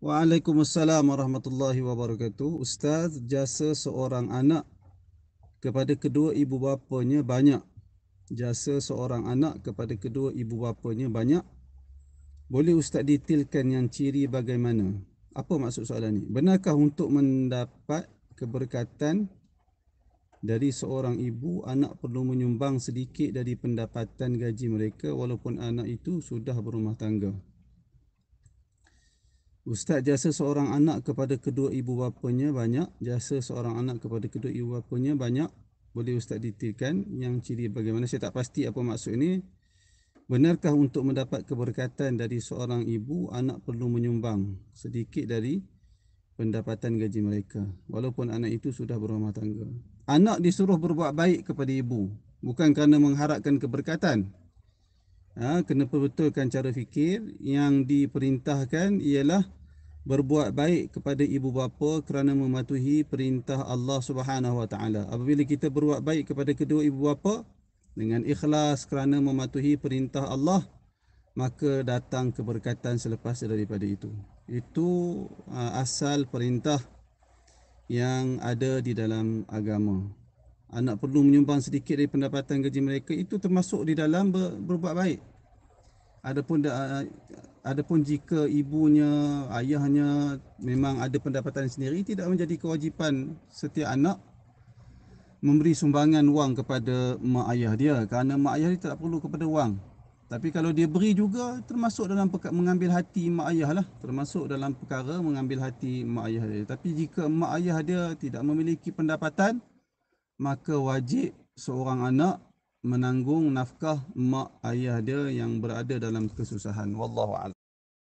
Waalaikumsalam warahmatullahi wabarakatuh. Ustaz, jasa seorang anak kepada kedua ibu bapanya banyak. Jasa seorang anak kepada kedua ibu bapanya banyak. Boleh ustaz detailkan yang ciri bagaimana? Apa maksud soalan ini? Benarkah untuk mendapat keberkatan dari seorang ibu, anak perlu menyumbang sedikit dari pendapatan gaji mereka walaupun anak itu sudah berumah tangga? Ustaz jasa seorang anak kepada kedua ibu bapanya banyak. Jasa seorang anak kepada kedua ibu bapanya banyak. Boleh Ustaz detailkan yang ciri bagaimana. Saya tak pasti apa maksud ini. Benarkah untuk mendapat keberkatan dari seorang ibu, anak perlu menyumbang sedikit dari pendapatan gaji mereka. Walaupun anak itu sudah berumah tangga. Anak disuruh berbuat baik kepada ibu. Bukan kerana mengharapkan keberkatan. Ha, kena perbetulkan cara fikir. Yang diperintahkan ialah berbuat baik kepada ibu bapa kerana mematuhi perintah Allah Subhanahu Wa Taala. Apabila kita berbuat baik kepada kedua ibu bapa dengan ikhlas kerana mematuhi perintah Allah, maka datang keberkatan selepas daripada itu. Itu uh, asal perintah yang ada di dalam agama. Anak ah, perlu menyumbang sedikit dari pendapatan gaji mereka itu termasuk di dalam berbuat baik. Adapun uh, Adapun jika ibunya, ayahnya memang ada pendapatan sendiri tidak menjadi kewajipan setiap anak memberi sumbangan wang kepada mak ayah dia kerana mak ayah dia tak perlu kepada wang. Tapi kalau dia beri juga termasuk dalam peka- mengambil hati mak ayah lah. Termasuk dalam perkara mengambil hati mak ayah dia. Tapi jika mak ayah dia tidak memiliki pendapatan maka wajib seorang anak menanggung nafkah mak ayah dia yang berada dalam kesusahan wallahu a'lam